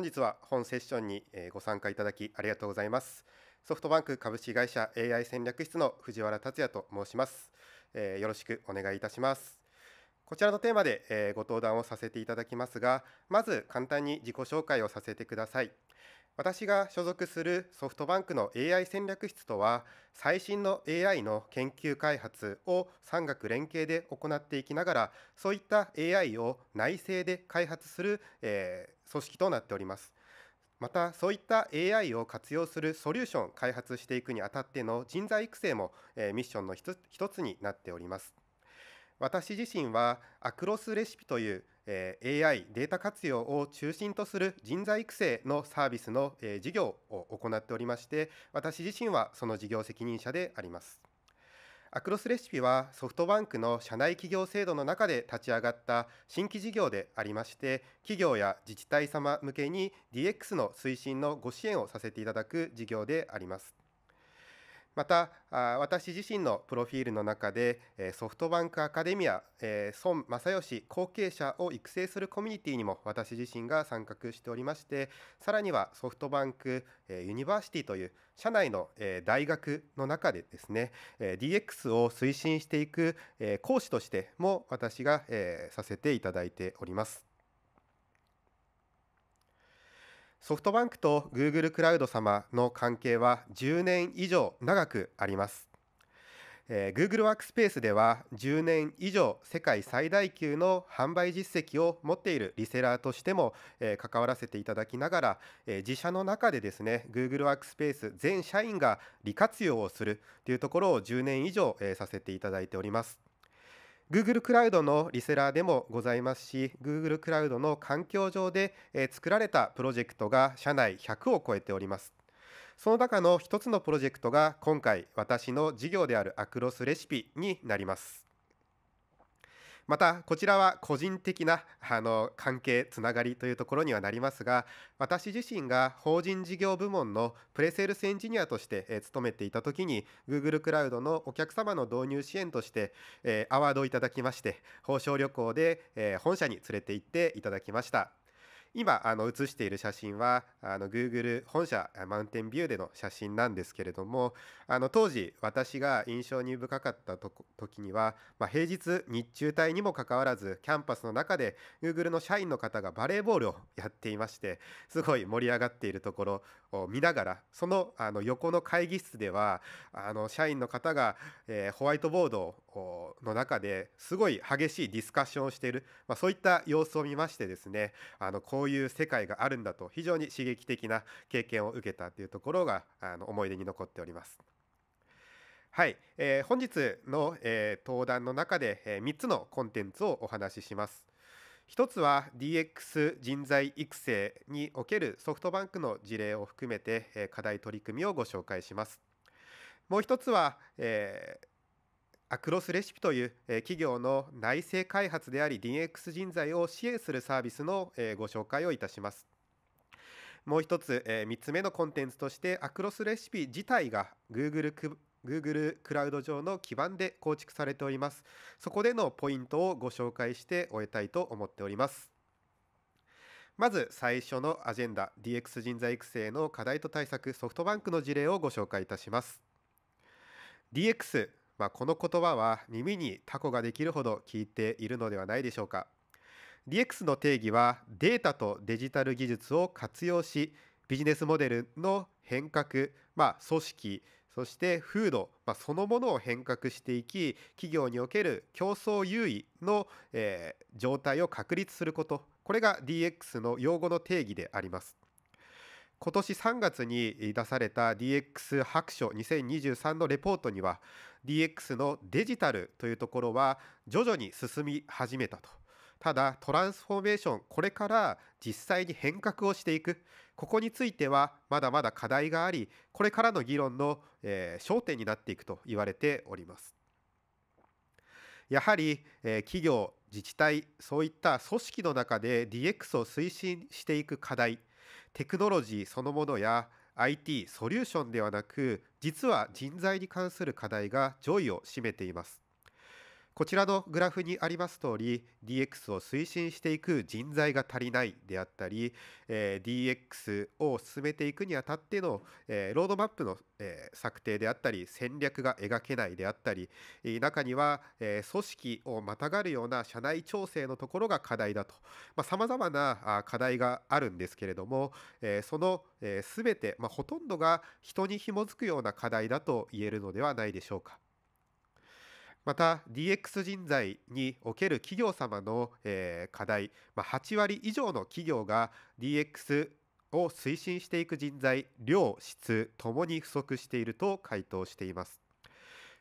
本日は本セッションにご参加いただきありがとうございますソフトバンク株式会社 AI 戦略室の藤原達也と申しますよろしくお願いいたしますこちらのテーマでご登壇をさせていただきますがまず簡単に自己紹介をさせてください私が所属するソフトバンクの AI 戦略室とは最新の AI の研究開発を産学連携で行っていきながらそういった AI を内製で開発する、え組織となっております。また、そういった AI を活用するソリューション開発していくにあたっての人材育成も、えー、ミッションの一つになっております。私自身は、アクロスレシピという、えー、AI データ活用を中心とする人材育成のサービスの、えー、事業を行っておりまして、私自身はその事業責任者であります。アクロスレシピはソフトバンクの社内企業制度の中で立ち上がった新規事業でありまして企業や自治体様向けに DX の推進のご支援をさせていただく事業でありますまた私自身のプロフィールの中でソフトバンクアカデミア孫正義後継者を育成するコミュニティにも私自身が参画しておりましてさらにはソフトバンクユニバーシティという社内の大学の中でですね DX を推進していく講師としても私がさせていただいております。ソフトバンクと Google クラウド様の関係は10年以上長くあります。えー、Google ワークスペースでは10年以上世界最大級の販売実績を持っているリセラーとしても、えー、関わらせていただきながら、えー、自社の中でですね Google ワークスペース全社員が利活用をするというところを10年以上、えー、させていただいております。Google クラウドのリセラーでもございますし、Google クラウドの環境上で作られたプロジェクトが社内100を超えております。その中の一つのプロジェクトが今回私の事業であるアクロスレシピになります。またこちらは個人的なあの関係つながりというところにはなりますが私自身が法人事業部門のプレセールスエンジニアとして、え勤めていた時に Google クラウドのお客様の導入支援として、えアワードをいただきまして報奨旅行で、え本社に連れて行っていただきました。今あの写している写真はあの Google 本社マウンテンビューでの写真なんですけれどもあの当時私が印象に深かったと時には、まあ、平日日中帯にもかかわらずキャンパスの中で Google の社員の方がバレーボールをやっていましてすごい盛り上がっているところを見ながらそのあの横の会議室ではあの社員の方が、えー、ホワイトボードの中ですごい激しいディスカッションをしている、まあ、そういった様子を見ましてですねあのこういう世界があるんだと非常に刺激的な経験を受けたというところがあの思い出に残っております。はい、えー、本日の、えー、登壇の中で、えー、3つのコンテンツをお話しします。一つは DX 人材育成におけるソフトバンクの事例を含めて課題取り組みをご紹介します。もう一つは、えーアクロスレシピという企業の内製開発であり DX 人材を支援するサービスのご紹介をいたします。もう一つ、え3つ目のコンテンツとしてアクロスレシピ自体が Google Google クラウド上の基盤で構築されております。そこでのポイントをご紹介して終えたいと思っております。まず最初のアジェンダ DX 人材育成の課題と対策ソフトバンクの事例をご紹介いたします。DX、まあ、この言葉は耳にタコができるほど聞いているのではないでしょうか。DX の定義はデータとデジタル技術を活用しビジネスモデルの変革、まあ、組織そして風土、まあ、そのものを変革していき企業における競争優位の、えー、状態を確立することこれが DX の用語の定義であります。今年3月に出された DX 白書2023のレポートには DX のデジタルというところは徐々に進み始めたとただトランスフォーメーションこれから実際に変革をしていくここについてはまだまだ課題がありこれからの議論の、え焦点になっていくと言われておりますやはり、え企業自治体そういった組織の中で DX を推進していく課題テクノロジーそのものや IT ソリューションではなく実は人材に関する課題が上位を占めていますこちらのグラフにあります通り DX を推進していく人材が足りないであったり、え DX を進めていくにあたっての、えロードマップの、え策定であったり戦略が描けないであったり中には、え組織をまたがるような社内調整のところが課題だとさまざ、まな課題があるんですけれども、えそのすべ、えて、まほとんどが人に紐づくような課題だと言えるのではないでしょうか。また DX 人材における企業様の、え課題、まあ、8割以上の企業が DX を推進していく人材量質ともに不足していると回答しています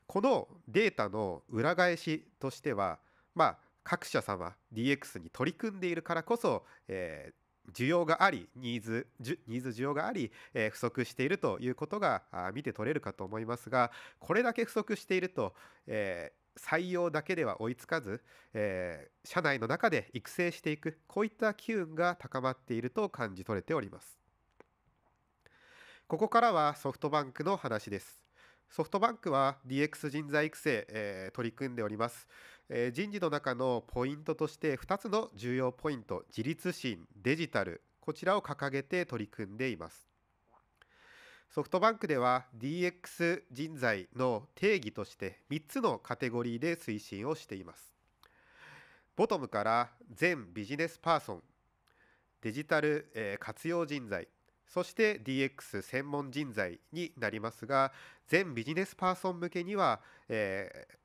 このデータの裏返しとしては、まあ、各社様 DX に取り組んでいるからこそ、えー需要がありニーズニーズ需要があり、えー、不足しているということが見て取れるかと思いますがこれだけ不足していると、えー、採用だけでは追いつかず、えー、社内の中で育成していくこういった機運が高まっていると感じ取れておりますここからはソフトバンクの話ですソフトバンクは DX 人材育成、えー、取り組んでおります、えー、人事の中のポイントとして2つの重要ポイント、自立心、デジタル、こちらを掲げて取り組んでいます。ソフトバンクでは DX 人材の定義として3つのカテゴリーで推進をしています。ボトムから全ビジネスパーソン、デジタル、えー、活用人材、そして DX 専門人材になりますが全ビジネスパーソン向けには、えー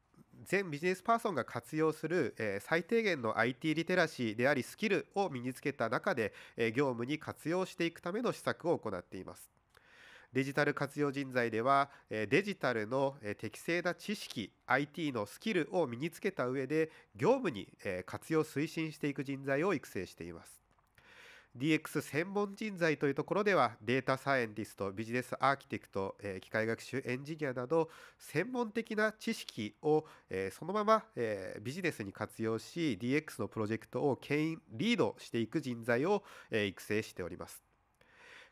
全ビジネスパーソンが活用する、え最低限の IT リテラシーでありスキルを身につけた中で、え業務に活用していくための施策を行っています。デジタル活用人材ではデジタルの適正な知識 IT のスキルを身につけた上で業務に活用推進していく人材を育成しています。DX 専門人材というところではデータサイエンティストビジネスアーキテクト、え機械学習エンジニアなど専門的な知識を、えそのまま、えビジネスに活用し DX のプロジェクトを牽引リードしていく人材を、え育成しております。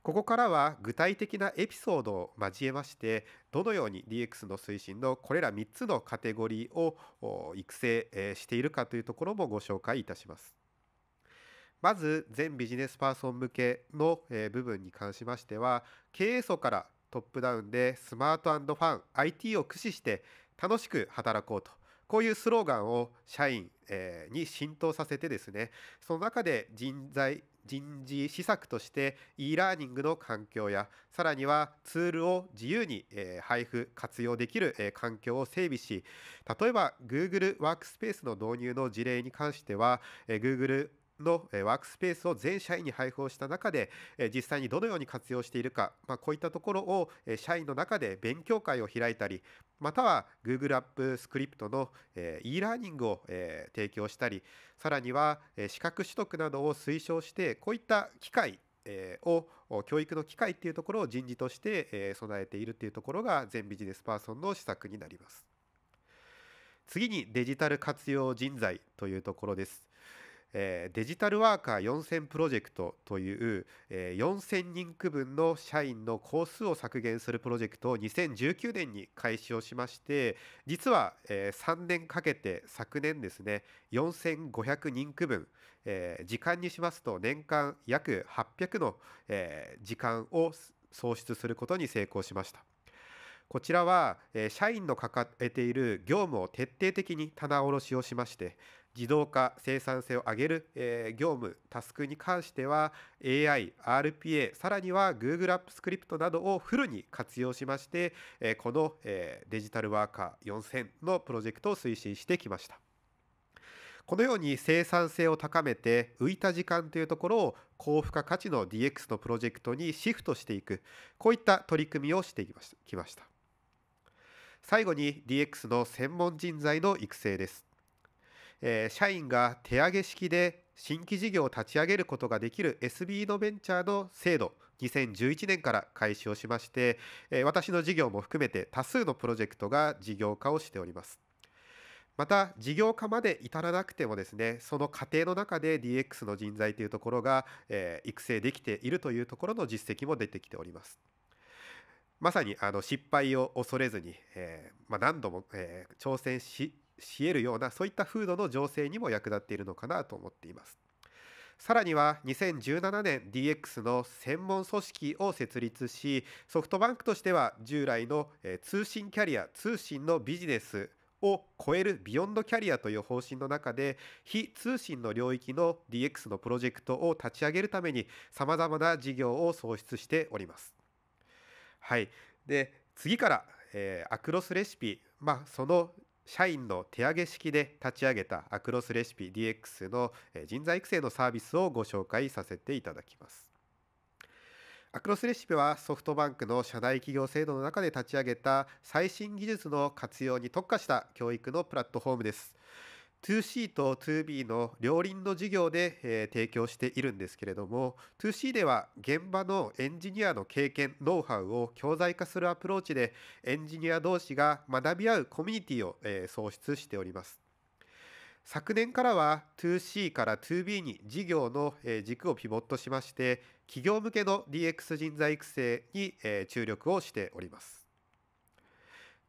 ここからは具体的なエピソードを交えましてどのように DX の推進のこれら3つのカテゴリーを育成しているかというところもご紹介いたします。まず全ビジネスパーソン向けの部分に関しましては経営層からトップダウンでスマートファン IT を駆使して楽しく働こうとこういうスローガンを社員に浸透させてですねその中で人材人事施策として e ラーニングの環境やさらにはツールを自由に配布活用できる環境を整備し例えば Google ワークスペースの導入の事例に関しては Google のワークスペースを全社員に配布をした中で実際にどのように活用しているか、まあ、こういったところを社員の中で勉強会を開いたりまたは Google アップスクリプトの e ラーニングを提供したりさらには資格取得などを推奨してこういった機会を教育の機会っていうところを人事として備えているっていうところが全ビジネスパーソンの施策になります。次にデジタル活用人材というところです。えー、デジタルワーカー4000プロジェクトという、えー、4000人区分の社員の工数を削減するプロジェクトを2019年に開始をしまして実は、えー、3年かけて昨年ですね4500人区分、えー、時間にしますと年間約800の、時間を創出することに成功しました。こちらは、え社員の抱えている業務を徹底的に棚卸しをしまして自動化生産性を上げる、え業務タスクに関しては AI、RPA さらには Google アップスクリプトなどをフルに活用しまして、えこの、えデジタルワーカー4000のプロジェクトを推進してきました。このように生産性を高めて浮いた時間というところを高付加価値の DX のプロジェクトにシフトしていくこういった取り組みをしてきました。最後に DX の専門人材の育成です。えー、社員が手上げ式で新規事業を立ち上げることができる SB のベンチャーの制度2011年から開始をしまして、えー、私の事業も含めて多数のプロジェクトが事業化をしております。また事業化まで至らなくてもですねその過程の中で DX の人材というところが、えー、育成できているというところの実績も出てきております。まさにあの失敗を恐れずに、えーまあ、何度も、えー、挑戦しし得るようなそういった風土の情勢にも役立っているのかなと思っています。さらには2017年 DX の専門組織を設立しソフトバンクとしては従来の通信キャリア通信のビジネスを超えるビヨンドキャリアという方針の中で非通信の領域の DX のプロジェクトを立ち上げるためにさまざまな事業を創出しております。はい、で次から、えー、アクロスレシピ、まあ、その社員の手上げ式で立ち上げたアクロスレシピ DX の人材育成のサービスをご紹介させていただきます。アクロスレシピはソフトバンクの社内企業制度の中で立ち上げた最新技術の活用に特化した教育のプラットフォームです。2C と 2B の両輪の事業で、えー、提供しているんですけれども 2C では現場のエンジニアの経験ノウハウを教材化するアプローチでエンジニア同士が学び合うコミュニティを、えー、創出しております昨年からは 2C から 2B に事業の軸をピボットしまして企業向けの DX 人材育成に注力をしております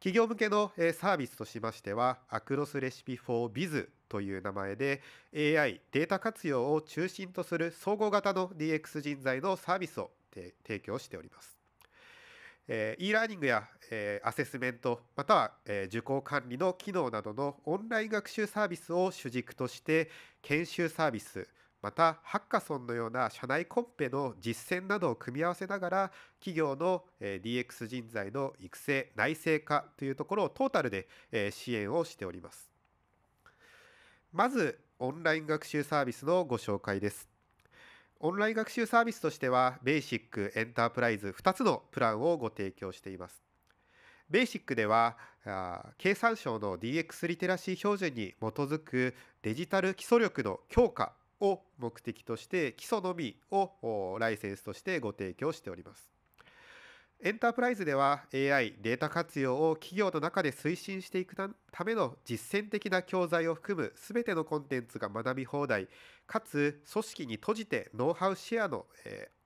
企業向けのサービスとしましては、アクロスレシピ4ビズという名前で AI データ活用を中心とする総合型の DX 人材のサービスを提供しております。え e ラーニングや、えアセスメントまたは、え受講管理の機能などのオンライン学習サービスを主軸として研修サービスまたハッカソンのような社内コンペの実践などを組み合わせながら企業の DX 人材の育成内製化というところをトータルで支援をしておりますまずオンライン学習サービスのご紹介ですオンライン学習サービスとしてはベーシックエンタープライズ2つのプランをご提供していますベーシックでは経産省の DX リテラシー標準に基づくデジタル基礎力の強化を目的として基礎のみをライセンスとしてご提供しております。エンタープライズでは AI データ活用を企業の中で推進していくための実践的な教材を含む全てのコンテンツが学び放題かつ組織に閉じてノウハウシェアの、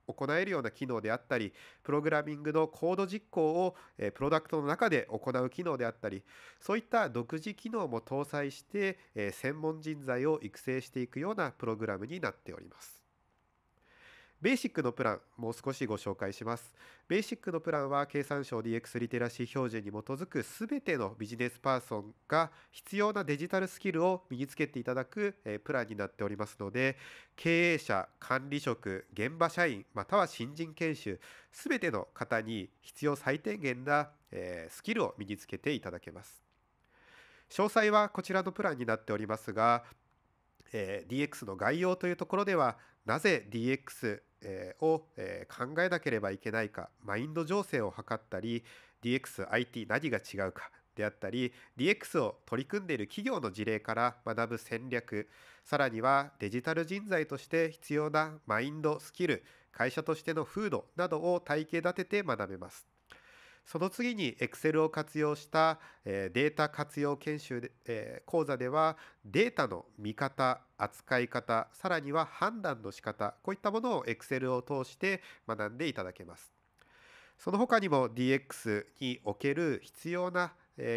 行えるような機能であったり、プログラミングのコード実行をプロダクトの中で行う機能であったり、そういった独自機能も搭載して、専門人材を育成していくようなプログラムになっております。ベーシックのプラン、もう少しご紹介します。ベーシックのプランは、経産省 DX リテラシー標準に基づくすべてのビジネスパーソンが必要なデジタルスキルを身につけていただく、えプランになっておりますので、経営者、管理職、現場社員、または新人研修、すべての方に必要最低限な、えスキルを身につけていただけます。詳細はこちらのプランになっておりますが、えー、DX の概要というところではなぜ DX を考えなければいけないかマインド情勢を図ったり DXIT 何が違うかであったり DX を取り組んでいる企業の事例から学ぶ戦略さらにはデジタル人材として必要なマインドスキル会社としての風土などを体系立てて学べます。その次に Excel を活用したデータ活用研修講座ではデータの見方扱い方さらには判断の仕方こういったものを Excel を通して学んでいただけますその他にも DX における必要な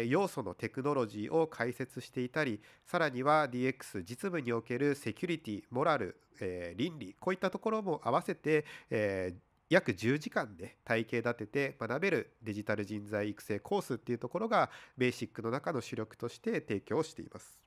要素のテクノロジーを解説していたりさらには DX 実務におけるセキュリティモラル倫理こういったところも合わせて約10時間で体系立てて学べるデジタル人材育成コースっていうところがベーシックの中の主力として提供しています。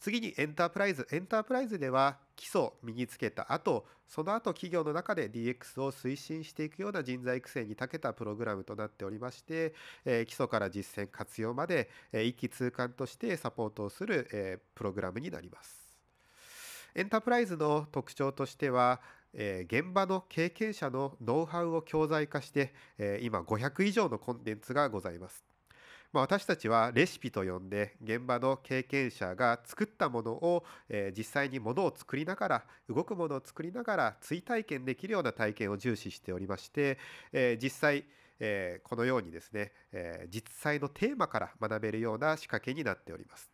次にエンタープライズ。エンタープライズでは基礎を身につけた後、その後企業の中で DX を推進していくような人材育成に長けたプログラムとなっておりまして、えー、基礎から実践活用まで、えー、一気通貫としてサポートをする、えー、プログラムになります。エンタープライズの特徴としては、えー、現場の経験者のノウハウを教材化して、えー、今500以上のコンテンツがございます。まあ、私たちはレシピと呼んで現場の経験者が作ったものを、えー、実際にものを作りながら動くものを作りながら追体験できるような体験を重視しておりまして、えー、実際、えー、このようにですね、えー、実際のテーマから学べるような仕掛けになっております。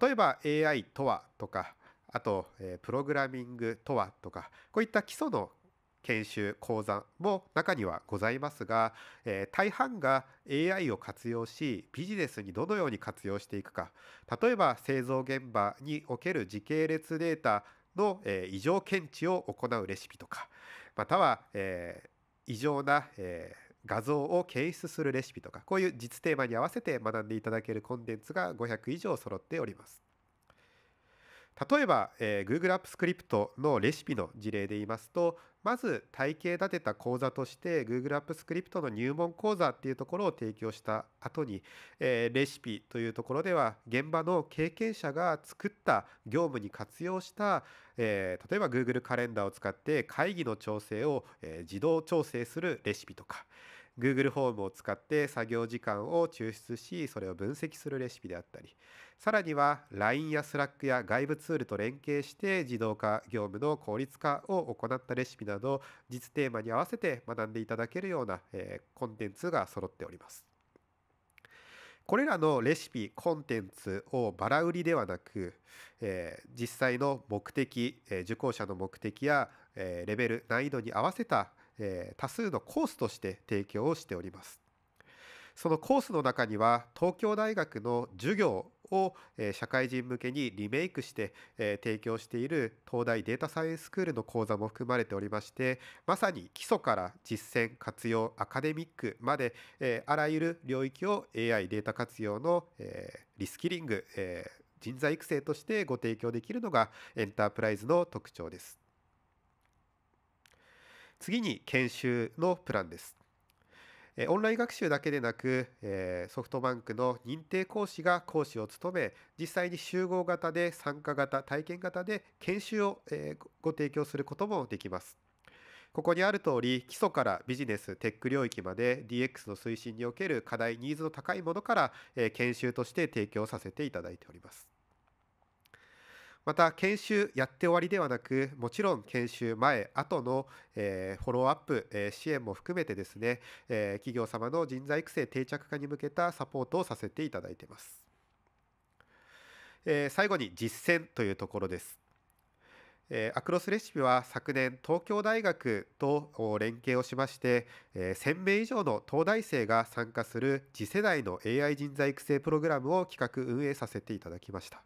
例えば AI とはとかあと、えプログラミングとはとか、こういった基礎の研修、講座も中にはございますが、え大半が AI を活用し、ビジネスにどのように活用していくか、例えば製造現場における時系列データの、え異常検知を行うレシピとか、または、え異常な、え画像を検出するレシピとか、こういう実テーマに合わせて学んでいただけるコンテンツが500以上揃っております。例えば、えー、Google アップスクリプトのレシピの事例で言いますとまず体系立てた講座として Google アップスクリプトの入門講座っていうところを提供した後に、えー、レシピというところでは現場の経験者が作った業務に活用した、えー、例えば Google カレンダーを使って会議の調整を、えー、自動調整するレシピとか Google フォームを使って作業時間を抽出しそれを分析するレシピであったりさらには LINE や Slack や外部ツールと連携して自動化業務の効率化を行ったレシピなど実テーマに合わせて学んでいただけるような、えコンテンツが揃っております。これらのレシピコンテンツをバラ売りではなく、えー、実際の目的、えー、受講者の目的や、えー、レベル難易度に合わせたえー、多数のコースとして提供をしております。そのコースの中には東京大学の授業を社会人向けにリメイクして提供している東大データサイエンススクールの講座も含まれておりましてまさに基礎から実践活用アカデミックまであらゆる領域を AI データ活用のリスキリング人材育成としてご提供できるのがエンタープライズの特徴です。次に研修のプランです。オンライン学習だけでなく、ソフトバンクの認定講師が講師を務め、実際に集合型で参加型、体験型で研修をご提供することもできます。ここにある通り、基礎からビジネス、テック領域まで DX の推進における課題、ニーズの高いものから研修として提供させていただいております。また研修やって終わりではなくもちろん研修前後の、えー、フォローアップ、えー、支援も含めてですね、えー、企業様の人材育成定着化に向けたサポートをさせていただいています、え最後に実践というところですえー、アクロスレシピは昨年東京大学と連携をしまして、えー、1000名以上の東大生が参加する次世代の AI 人材育成プログラムを企画運営させていただきました。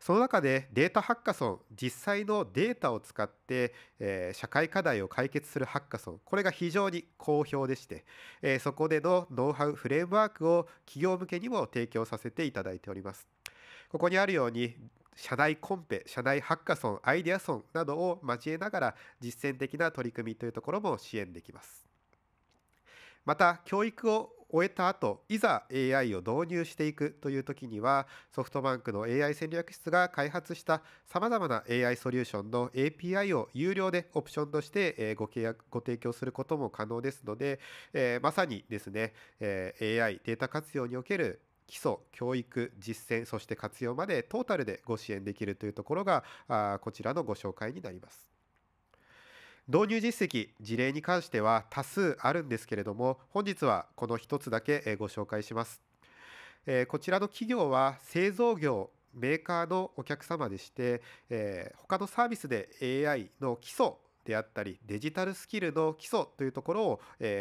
その中でデータハッカソン実際のデータを使って、えー、社会課題を解決するハッカソンこれが非常に好評でして、えー、そこでのノウハウフレームワークを企業向けにも提供させていただいておりますここにあるように社内コンペ、社内ハッカソン、アイデアソンなどを交えながら実践的な取り組みというところも支援できます。また教育を終えた後いざ AI を導入していくという時にはソフトバンクの AI 戦略室が開発したさまざまな AI ソリューションの API を有料でオプションとしてご契約ご提供することも可能ですので、えー、まさにですね、えー、AI データ活用における基礎、教育、実践、そして活用までトータルでご支援できるというところがこちらのご紹介になります。導入実績事例に関しては多数あるんですけれども本日はこの1つだけご紹介しますこちらの企業は製造業メーカーのお客様でして他のサービスで AI の基礎であったりデジタルスキルの基礎というところを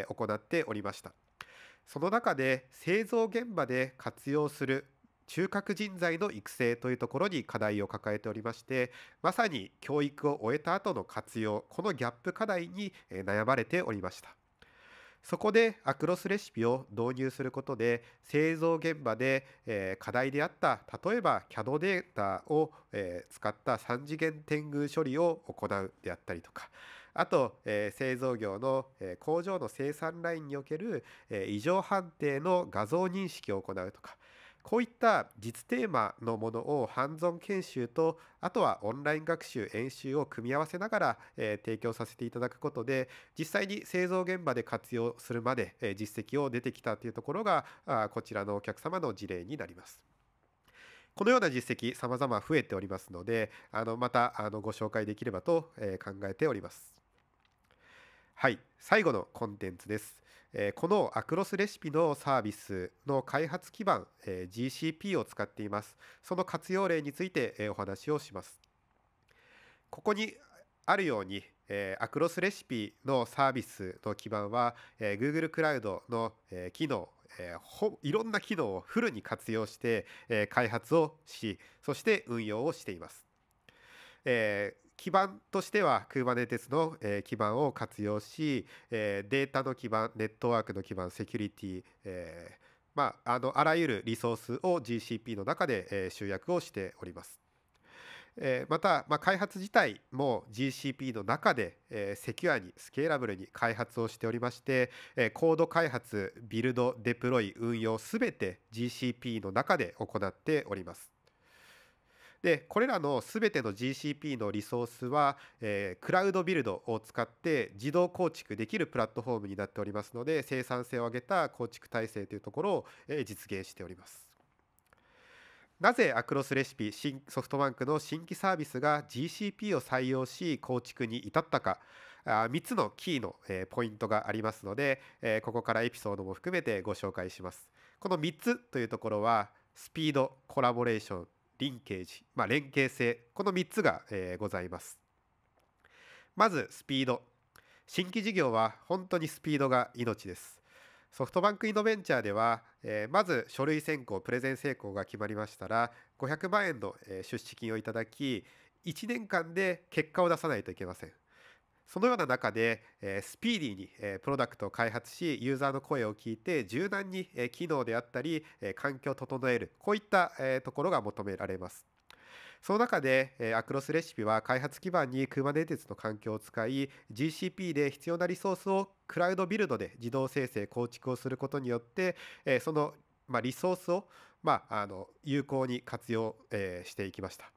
行っておりましたその中で製造現場で活用する中核人材の育成というところに課題を抱えておりましてまさに教育を終えた後の活用このギャップ課題に悩まれておりましたそこでアクロスレシピを導入することで製造現場で課題であった例えば CAD データを使った3次元転遇処理を行うであったりとかあと、え製造業の、え工場の生産ラインにおける、え異常判定の画像認識を行うとか、こういった実テーマのものをハンズオン研修とあとはオンライン学習演習を組み合わせながら、えー、提供させていただくことで実際に製造現場で活用するまで、えー、実績を出てきたというところがあこちらのお客様の事例になります。このような実績様々増えておりますのであのまたあのご紹介できればと、えー、考えております。はい最後のコンテンツです。えこのアクロスレシピのサービスの開発基盤、え GCP を使っています。その活用例について、えお話をします。ここにあるように、えアクロスレシピのサービスの基盤は、え Google クラウドの、え機能、えいろんな機能をフルに活用して、え開発をし、そして運用をしています。えー、基盤としては Kubernetes の、え基盤を活用し、えデータの基盤ネットワークの基盤セキュリティ、えまあ、あのあらゆるリソースを GCP の中で、え集約をしております。えまた、ま開発自体も GCP の中で、えセキュアにスケーラブルに開発をしておりまして、えコード開発ビルドデプロイ運用すべて GCP の中で行っております。でこれらの全ての GCP のリソースは、えー、クラウドビルドを使って自動構築できるプラットフォームになっておりますので生産性を上げた構築体制というところを、えー、実現しております。なぜアクロスレシピソフトバンクの新規サービスが GCP を採用し構築に至ったか3つのキーのポイントがありますのでここからエピソードも含めてご紹介しますこの3つというところはスピードコラボレーションリンケージ、まあ、連携性この3つが、えー、ございますまずスピード新規事業は本当にスピードが命ですソフトバンクイノベンチャーでは、えー、まず書類選考プレゼン成功が決まりましたら500万円のえ出資金をいただき1年間で結果を出さないといけませんそのような中で、えスピーディーに、えプロダクトを開発しユーザーの声を聞いて柔軟に、え機能であったり、え環境を整えるこういった、えところが求められます。その中で、えアクロスレシピは開発基盤に Kubernetes の環境を使い GCP で必要なリソースをクラウドビルドで自動生成構築をすることによって、えその、まリソースを、まあの有効に活用、えしていきました。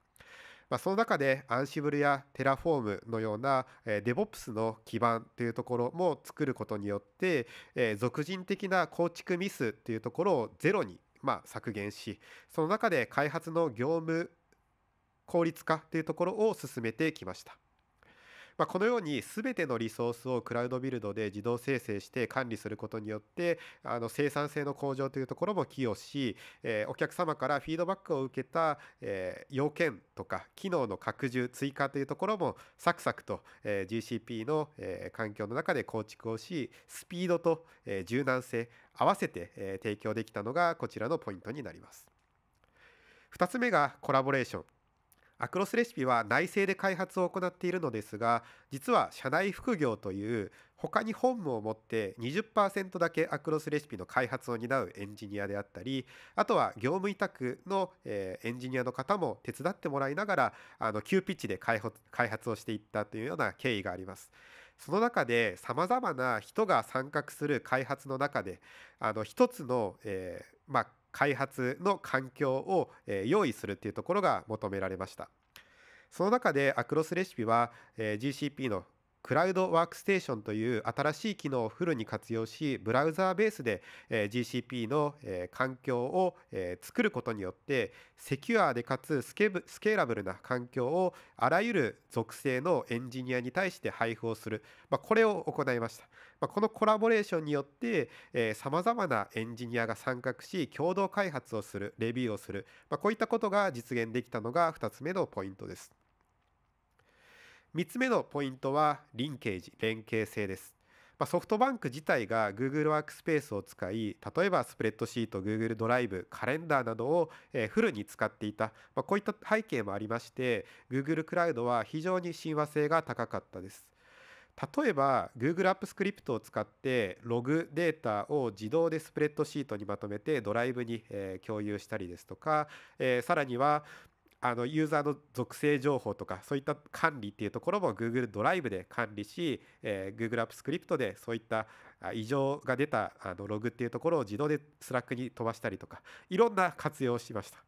まあ、その中でアンシブルやテラフォームのような、え DevOps の基盤というところも作ることによって、え俗人的な構築ミスっていうところをゼロに、ま削減しその中で開発の業務効率化というところを進めてきました。まあ、このように全てのリソースをクラウドビルドで自動生成して管理することによってあの生産性の向上というところも寄与し、えー、お客様からフィードバックを受けた、えー、要件とか機能の拡充追加というところもサクサクと、えー、GCP の、えー、環境の中で構築をしスピードと、えー、柔軟性合わせて、えー、提供できたのがこちらのポイントになります。2つ目がコラボレーションアクロスレシピは内製で開発を行っているのですが実は社内副業という他に本務を持って20%だけアクロスレシピの開発を担うエンジニアであったりあとは業務委託の、エンジニアの方も手伝ってもらいながらあの急ピッチで開発をしていったというような経緯があります。その中でさまざまな人が参画する開発の中であの一つの、えー、まあ開発の環境を用意するというところが求められました。その中でアクロスレシピは GCP のクラウドワークステーションという新しい機能をフルに活用しブラウザーベースで GCP の環境を作ることによってセキュアでかつスケーラブルな環境をあらゆる属性のエンジニアに対して配布をする、まあ、これを行いました、まあ、このコラボレーションによってさまざまなエンジニアが参画し共同開発をするレビューをする、まあ、こういったことが実現できたのが2つ目のポイントです3つ目のポイントはリンケージ連携性です、ソフトバンク自体が Google ワークスペースを使い例えばスプレッドシート Google ドライブカレンダーなどをフルに使っていた、こういった背景もありまして Google クラウドは非常に親和性が高かったです例えば Google アップスクリプトを使ってログデータを自動でスプレッドシートにまとめてドライブに共有したりですとかさらにはあのユーザーの属性情報とかそういった管理っていうところも Google ドライブで管理し、えー、Google アップスクリプトでそういった異常が出たあのログっていうところを自動でスラックに飛ばしたりとかいろんな活用をしました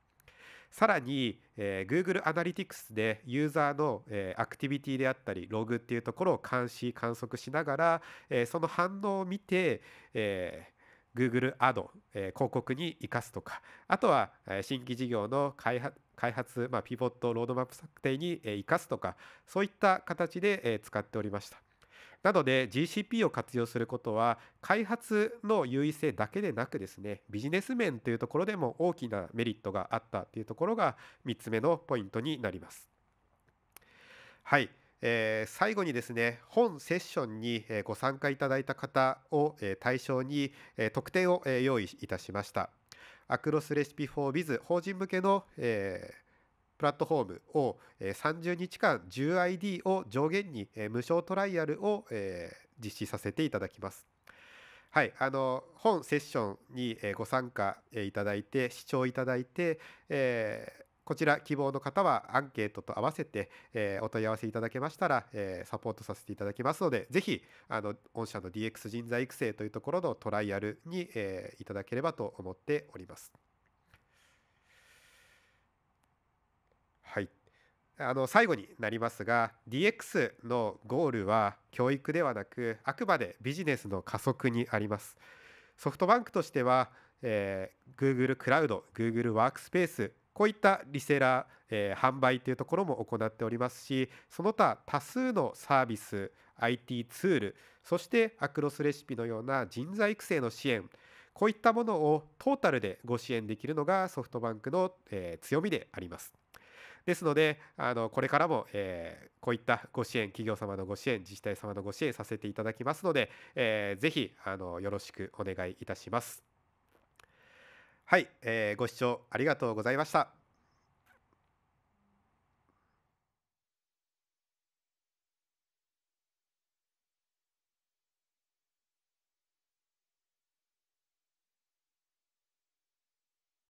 さらに、えー、Google アナリティクスでユーザーの、えー、アクティビティであったりログっていうところを監視観測しながら、えー、その反応を見て、えー、Google アド、えー、広告に生かすとかあとは、えー、新規事業の開発開発、まあ、ピボットロードマップ策定に、えー、生かすとかそういった形で、えー、使っておりましたなので GCP を活用することは開発の優位性だけでなくですねビジネス面というところでも大きなメリットがあったというところが3つ目のポイントになりますはいえー、最後にですね本セッションにご参加いただいた方を対象に特典を用意いたしましたアクロスレシピ4ー・ビズ法人向けの、えー、プラットフォームを30日間 10ID を上限に無償トライアルを実施させていただきます。はい、あの本セッションにご参加いただいて視聴いただいて、えーこちら希望の方はアンケートと合わせて、えー、お問い合わせいただけましたら、えー、サポートさせていただきますので、ぜひ、あの、御社の DX 人材育成というところのトライアルに、えー、いただければと思っております。はい。あの最後になりますが DX のゴールは教育ではなくあくまでビジネスの加速にありますソフトバンクとしては、えー、Google クラウド Google ワークスペースこういったリセラ、えー、販売というところも行っておりますしその他多数のサービス IT ツールそしてアクロスレシピのような人材育成の支援こういったものをトータルでご支援できるのがソフトバンクの、えー、強みであります。ですのであのこれからも、えー、こういったご支援企業様のご支援自治体様のご支援させていただきますので、えー、ぜひあのよろしくお願いいたします。はい、えー、ご視聴ありがとうございました。